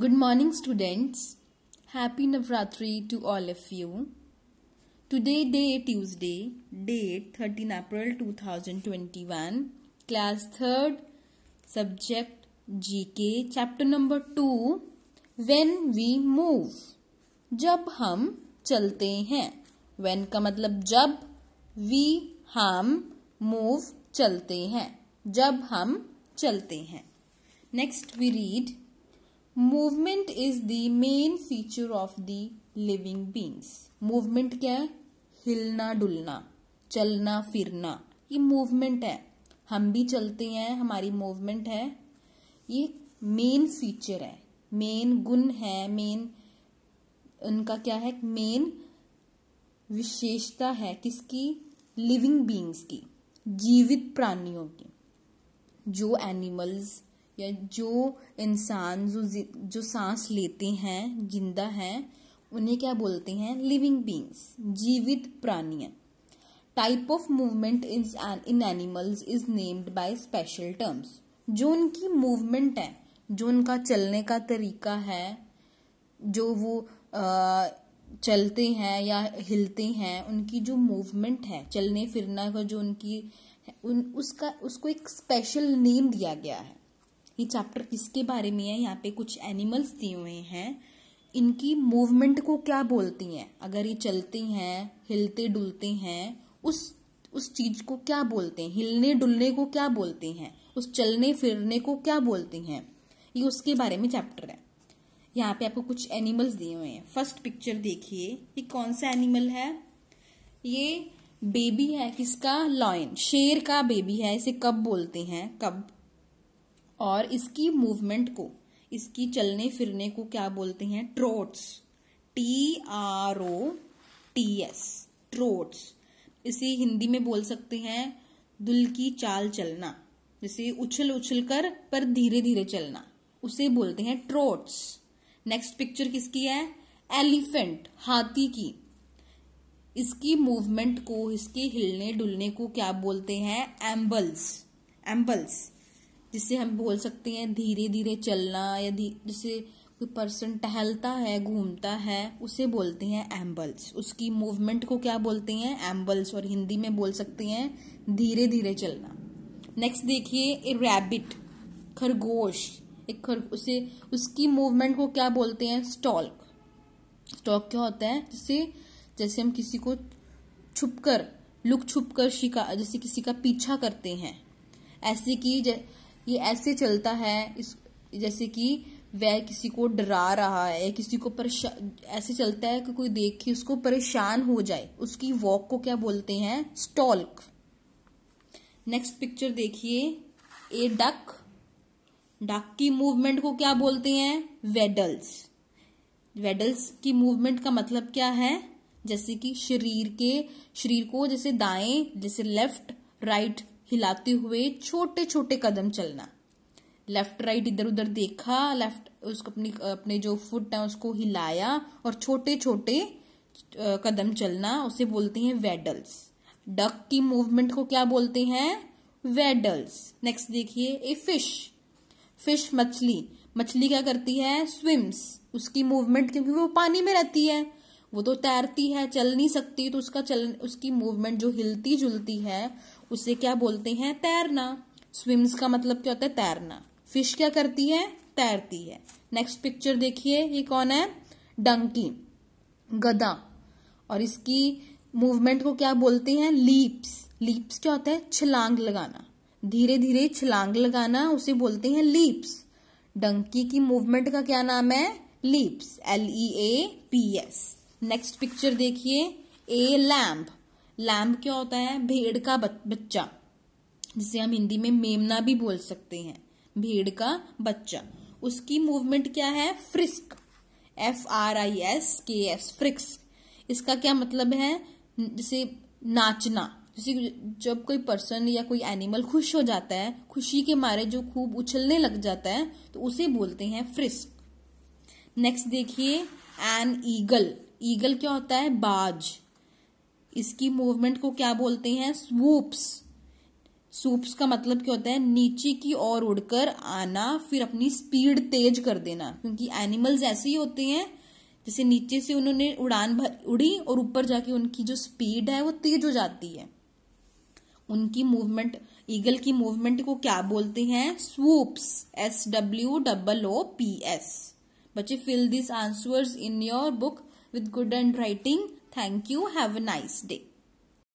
Good morning students happy Navratri to all of you today day Tuesday date thirteen April two thousand twenty one class third subject G K chapter number two when we move जब हम चलते हैं when का मतलब जब we हम move चलते हैं जब हम चलते हैं next we read movement is the main feature of the living beings movement क्या है हिलना डुलना चलना फिरना ये मूवमेंट है हम भी चलते हैं हमारी मूवमेंट है ये मेन फीचर है मेन गुण है मेन उनका क्या है मेन विशेषता है किसकी लिविंग बींग्स की जीवित प्राणियों की जो एनिमल्स या जो इंसान जो जो सांस लेते हैं जिंदा हैं उन्हें क्या बोलते हैं लिविंग बींग्स जीवित प्राणियाँ type of movement in animals is named by special terms जो उनकी मूवमेंट है जो उनका चलने का तरीका है जो वो आ, चलते हैं या हिलते हैं उनकी जो मूवमेंट है चलने फिरना का जो उनकी उन उसका उसको एक स्पेशल नेम दिया गया है ये चैप्टर किसके बारे में है यहाँ पे कुछ एनिमल्स दिए हुए हैं इनकी मूवमेंट को क्या बोलती हैं अगर ये चलते हैं हिलते डुलते हैं उस उस चीज को क्या बोलते हैं हिलने डुलने को क्या बोलते हैं उस चलने फिरने को क्या बोलते हैं ये उसके बारे में चैप्टर है यहाँ पे आपको कुछ एनिमल्स दिए हुए हैं फर्स्ट पिक्चर देखिए ये कौन सा एनिमल है ये बेबी है किसका लॉयन शेर का बेबी है इसे कब बोलते हैं कब और इसकी मूवमेंट को इसकी चलने फिरने को क्या बोलते हैं trots T R O T S trots इसे हिंदी में बोल सकते हैं दुल की चाल चलना जैसे उछल उछल कर पर धीरे धीरे चलना उसे बोलते हैं ट्रोट्स नेक्स्ट पिक्चर किसकी है एलिफेंट हाथी की इसकी मूवमेंट को इसके हिलने डुलने को क्या बोलते हैं एम्बल्स एम्बल्स जिससे हम बोल सकते हैं धीरे धीरे चलना या जिसे कोई पर्सन टहलता है घूमता है उसे बोलते हैं एम्बल्स उसकी मूवमेंट को क्या बोलते हैं एम्बल्स और हिंदी में बोल सकते हैं धीरे धीरे चलना नेक्स्ट देखिए ए रैबिट खरगोश एक खर उसे उसकी मूवमेंट को क्या बोलते हैं स्टॉल्क स्टॉक क्या होता है जिससे जैसे हम किसी को छुप कर लुक छुप कर शिकार जैसे किसी का पीछा करते हैं ऐसे कि ये ऐसे चलता है इस जैसे कि वह किसी को डरा रहा है किसी को परेशान ऐसे चलता है कि कोई देख के उसको परेशान हो जाए उसकी वॉक को क्या बोलते हैं स्टॉल्क नेक्स्ट पिक्चर देखिए ए डक डक की मूवमेंट को क्या बोलते हैं वेडल्स वेडल्स की मूवमेंट का मतलब क्या है जैसे कि शरीर के शरीर को जैसे दाएं जैसे लेफ्ट राइट हिलाते हुए छोटे छोटे कदम चलना लेफ्ट राइट इधर उधर देखा लेफ्ट उसको अपनी अपने जो फुट है उसको हिलाया और छोटे छोटे कदम चलना उसे बोलते हैं वेडल्स डक की मूवमेंट को क्या बोलते हैं वेडल्स नेक्स्ट देखिए ए फिश फिश मछली मछली क्या करती है स्विम्स उसकी मूवमेंट क्योंकि वो पानी में रहती है वो तो तैरती है चल नहीं सकती तो उसका चल उसकी मूवमेंट जो हिलती जुलती है उसे क्या बोलते हैं तैरना स्विम्स का मतलब क्या होता है तैरना फिश क्या करती है तैरती है नेक्स्ट पिक्चर देखिए ये कौन है डंकी गदा और इसकी मूवमेंट को क्या बोलते हैं लीप्स लीप्स क्या होता है छलांग लगाना धीरे धीरे छलांग लगाना उसे बोलते हैं लीप्स डंकी की मूवमेंट का क्या नाम है leaps L E A P S next picture देखिए ए लैम्प लैम्प क्या होता है भेड़ का बच्चा जिसे हम हिंदी में मेमना भी बोल सकते हैं भेड़ का बच्चा उसकी मूवमेंट क्या है frisk F R I S K एस फ्रिक्स इसका क्या मतलब है जैसे नाचना जैसे जब कोई पर्सन या कोई एनिमल खुश हो जाता है खुशी के मारे जो खूब उछलने लग जाता है तो उसे बोलते हैं फ्रिस्क नेक्स्ट देखिए एन ईगल ईगल क्या होता है बाज इसकी मूवमेंट को क्या बोलते हैं स्वूप्स सूप्स का मतलब क्या होता है नीचे की ओर उड़कर आना फिर अपनी स्पीड तेज कर देना क्योंकि एनिमल्स ऐसे ही होते हैं जैसे नीचे से उन्होंने उड़ान भर उड़ी और ऊपर जाके उनकी जो स्पीड है वो तेज हो जाती है उनकी मूवमेंट ईगल की मूवमेंट को क्या बोलते हैं swoops S W double O P S बच्चे fill this answers in your book with good handwriting. Thank you. Have a nice day.